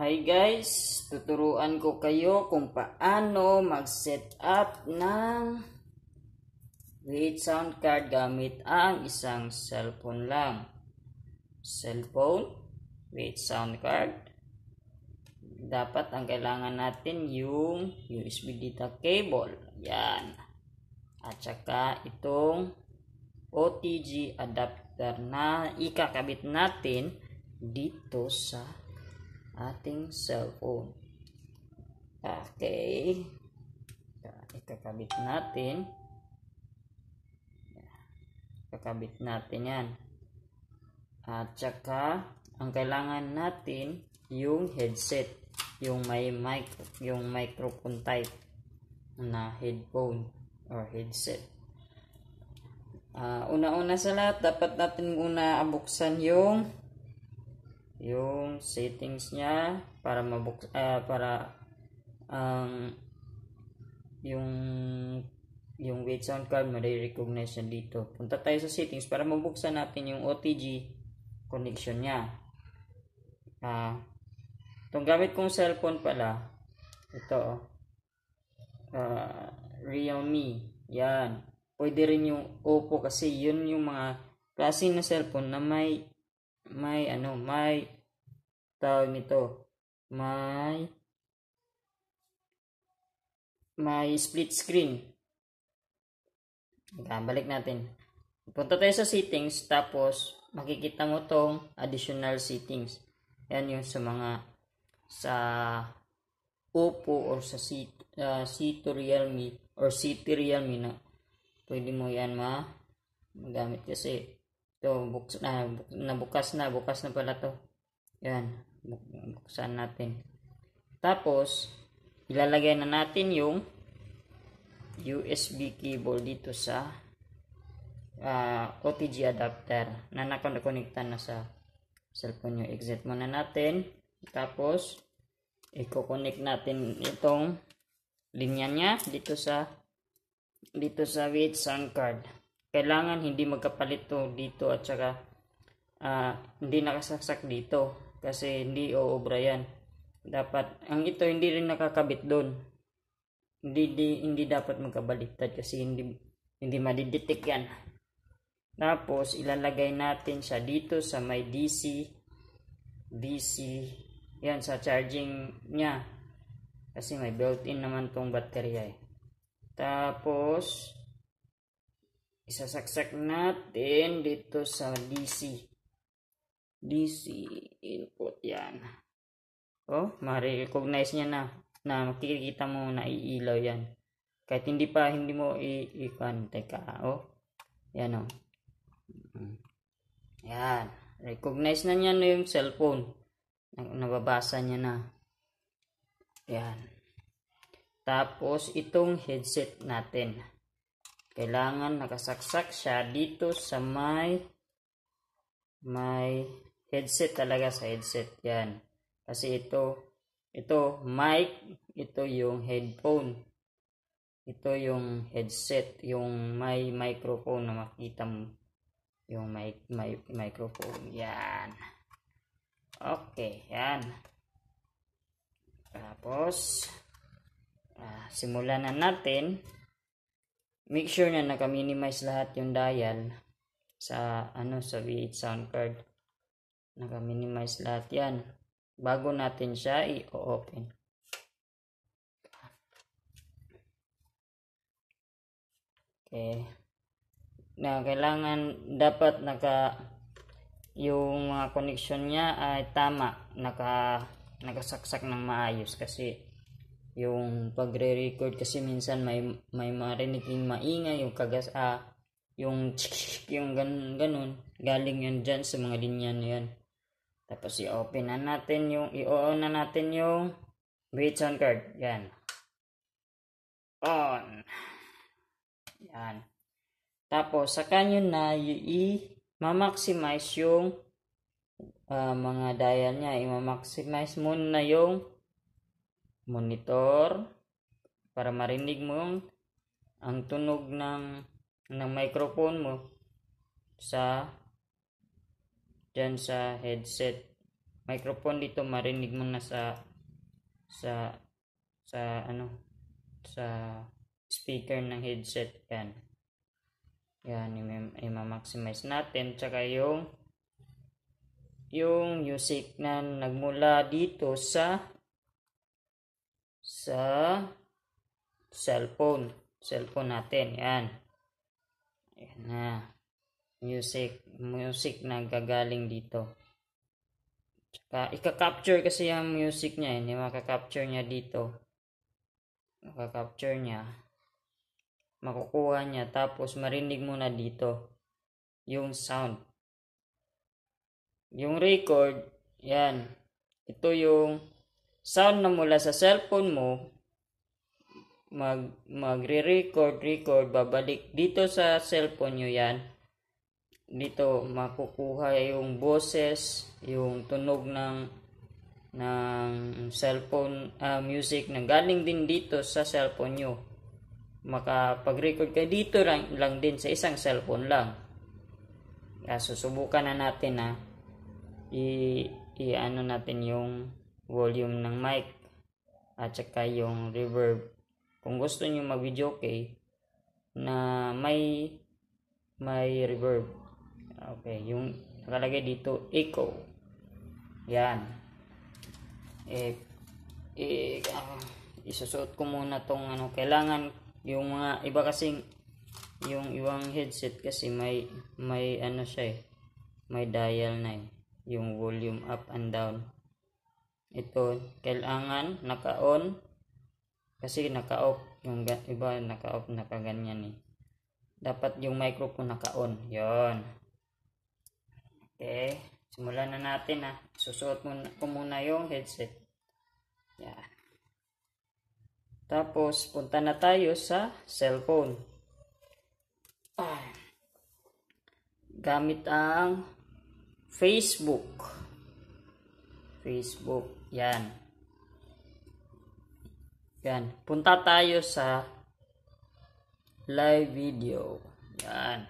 Hi guys, tuturuan ko kayo kung paano mag-set up ng lead sound card gamit ang isang cellphone lang. Cellphone, lead sound card. Dapat ang kailangan natin yung USB data cable. Yan. At saka itong OTG adapter na ikakabit natin dito sa ating cellphone. Okay. Ikakabit natin. Ikakabit natin yan. At saka, ang kailangan natin yung headset. Yung may mic, yung microphone type na headphone or headset. Uh, una-una sa lahat, dapat natin muna abuksan yung yung settings niya para mabuk uh, para ang um, yung yung wait sound card marirecognize siya dito. Punta tayo sa settings para mabuksan natin yung OTG connection niya. Ah, uh, itong gamit kong cellphone pala, ito oh. Uh, Realme, yan. Pwede rin yung Oppo kasi yun yung mga klase ng cellphone na may may ano, may tawag nito, may may split screen. Okay, balik natin. Punta tayo sa settings, tapos makikita mo tong additional settings. Yan yung sa mga sa Oppo or sa C, uh, c Realme or C3 Realme na pwede mo yan ma magamit kasi ito, buks, na buk, nabukas na. Bukas na pala to. Yan. buksan natin. Tapos, ilalagay na natin yung USB cable dito sa uh, ah, OTG adapter na nakonekta na sa cellphone nyo. Exit muna natin. Tapos, i-connect natin itong linya niya dito sa dito sa with sound card kailangan hindi magkapalit to dito at saka uh, hindi nakasaksak dito kasi hindi oobra yan dapat ang ito hindi rin nakakabit doon hindi, hindi hindi dapat magkabaliktad kasi hindi hindi madidetect yan tapos ilalagay natin siya dito sa may DC DC yan sa charging niya kasi may built-in naman tong baterya eh. tapos isasaksak natin dito sa DC DC input yan oh ma-recognize niya na na makikita mo na iilaw yan kahit hindi pa hindi mo i-ikan teka oh yan oh yan recognize na niya na yung cellphone nababasa niya na yan tapos itong headset natin kailangan nakasaksak siya dito sa may may headset talaga sa headset yan kasi ito ito mic ito yung headphone ito yung headset yung may microphone na makita mo yung mic, mic microphone yan okay yan tapos ah, simulan na natin make sure na naka-minimize lahat yung dial sa ano sa V8 sound card. Naka-minimize lahat 'yan bago natin siya i-open. Okay. Na kailangan dapat naka yung mga connection niya ay tama, naka nakasaksak ng maayos kasi yung pagre-record kasi minsan may may marinig yung maingay yung kagas ah, yung yung gan ganun galing yun diyan sa mga linya na yan tapos i-open na natin yung i-on na natin yung wait sound card yan on yan tapos sa kanyon na i-maximize yung uh, mga dial niya i-maximize muna yung monitor para marinig mo ang tunog ng ng microphone mo sa dyan sa headset microphone dito marinig mo na sa sa sa ano sa speaker ng headset yan yan i-maximize natin tsaka yung yung music na nagmula dito sa sa cellphone. Cellphone natin. Yan. Yan na. Music. Music na gagaling dito. Tsaka, ika-capture kasi yung music niya. Hindi makaka-capture niya dito. Makaka-capture niya. Makukuha niya. Tapos, marinig mo na dito yung sound. Yung record, yan. Ito yung sound na mula sa cellphone mo, mag, magre-record, record, babalik dito sa cellphone nyo yan. Dito makukuha yung boses, yung tunog ng ng cellphone uh, music na galing din dito sa cellphone nyo. Makapag-record kayo dito lang, lang din sa isang cellphone lang. Kaya ah, susubukan na natin na ah. i, i ano natin yung volume ng mic at saka yung reverb. Kung gusto niyo mag-video okay na may may reverb. Okay, yung nakalagay dito echo. Yan. Eh, eh uh, isusuot ko muna tong ano kailangan yung mga iba kasing yung iwang headset kasi may may ano siya eh may dial na eh, yung volume up and down ito kailangan naka-on kasi naka-off yung iba naka-off nakaganyan eh dapat yung microphone naka-on yon okay simulan na natin ah. susuot muna, ko muna yung headset Yeah. tapos punta na tayo sa cellphone ah. gamit ang Facebook Facebook. Yan. Yan. Punta tayo sa live video. Yan.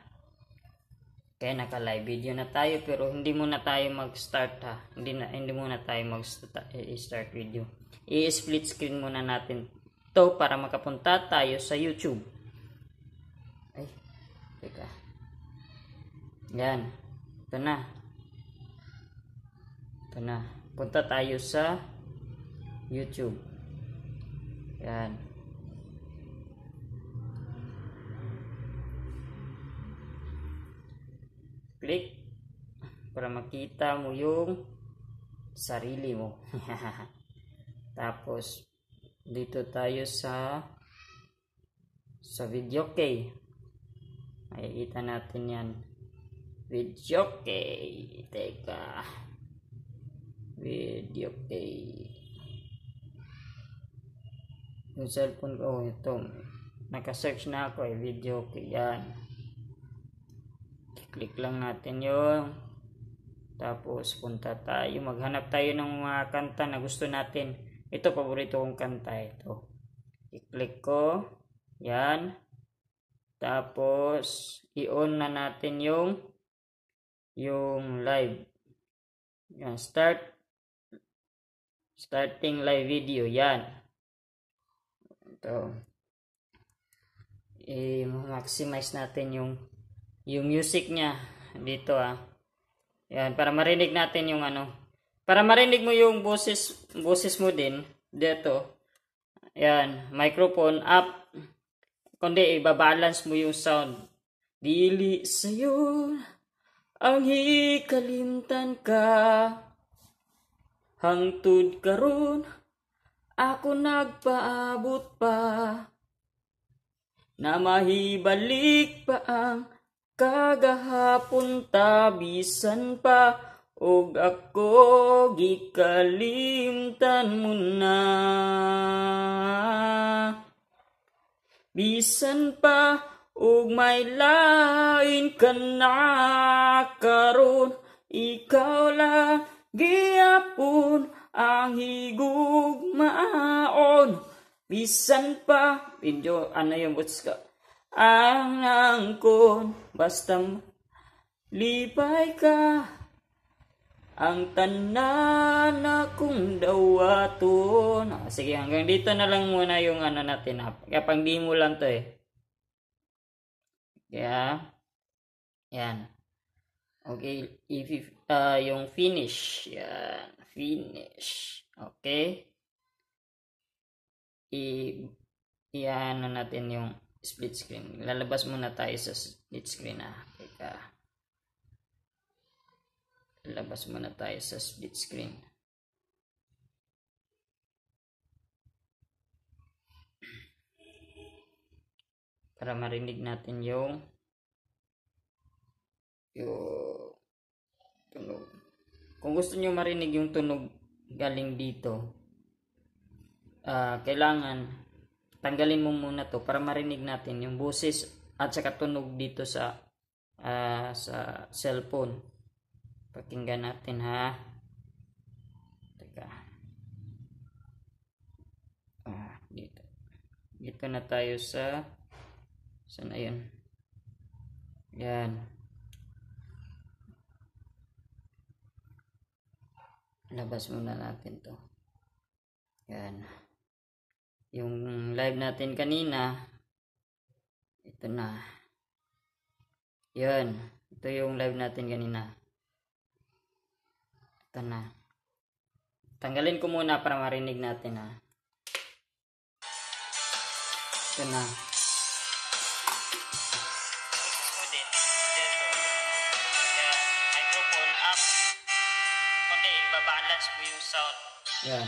Okay, naka-live video na tayo pero hindi muna tayo mag-start ha. Hindi na hindi muna tayo mag-start video. I-split screen muna natin to para makapunta tayo sa YouTube. Ay, teka. Yan. Ito na. Ito na punta tayo sa YouTube. Yan. Click para makita mo yung sarili mo. Tapos dito tayo sa sa video key. Makikita natin yan. Video key. Teka video A eh. yung cellphone ko ito nakasearch na ako eh video K yan click lang natin yung tapos punta tayo maghanap tayo ng mga kanta na gusto natin ito paborito kong kanta ito i-click ko yan tapos i-on na natin yung yung live yan start Starting live video. Yan. Ito. I-maximize natin yung yung music niya dito ah. Yan, para marinig natin yung ano. Para marinig mo yung boses, boses mo din dito. Yan, microphone up. Kundi ibabalance mo yung sound. Dili sa'yo ang hikalimtan ka. Hangtod karon ako nagpaabot pa na mahibalik pa ang kagahapon tabisan pa og ako gikalimtan mo na bisan pa og may lain ka na karon ikaw lang Giyapon ang higug maon. Bisan pa, video, ano yung what's ka? Ang angkon, basta lipay ka. Ang tanan akong dawaton. Ah, sige, hanggang dito na lang muna yung ano natin. Ha? Kaya pang demo lang to eh. Kaya, yan. Okay, if, uh, yung finish. Yan, finish. Okay. I, i-ano natin yung split screen. Lalabas muna tayo sa split screen ah. Teka. Lalabas muna tayo sa split screen. Para marinig natin yung yung tunog. Kung gusto nyo marinig yung tunog galing dito, uh, kailangan tanggalin mo muna to para marinig natin yung boses at saka tunog dito sa uh, sa cellphone. Pakinggan natin ha. Teka. Ah, dito. Dito na tayo sa saan na yun? Yan. labas muna natin to yan yung live natin kanina ito na yan ito yung live natin kanina ito na tanggalin ko muna para marinig natin ha ito na Yan.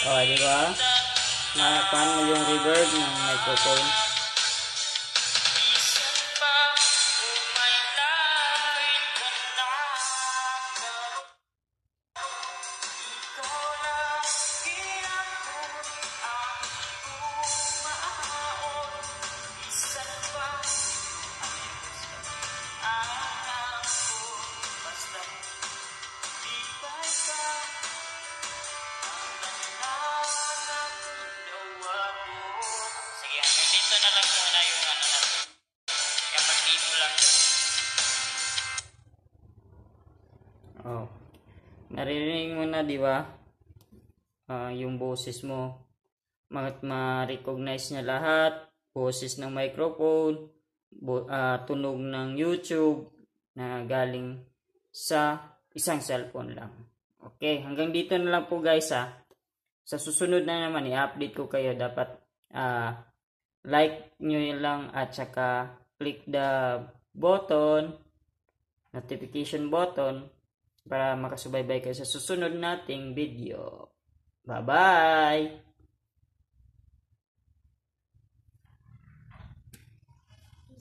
Okay, di ba? Napan mo yung reverb ng microphone. Naririnig mo na, di ba? Uh, yung boses mo. Ma-recognize niya lahat. Boses ng microphone. Bo- uh, tunog ng YouTube na galing sa isang cellphone lang. Okay, hanggang dito na lang po guys ha. Ah. Sa susunod na naman, i-update ko kayo. Dapat uh, like nyo lang at saka click the button, notification button para makasubaybay kayo sa susunod nating video. Bye-bye!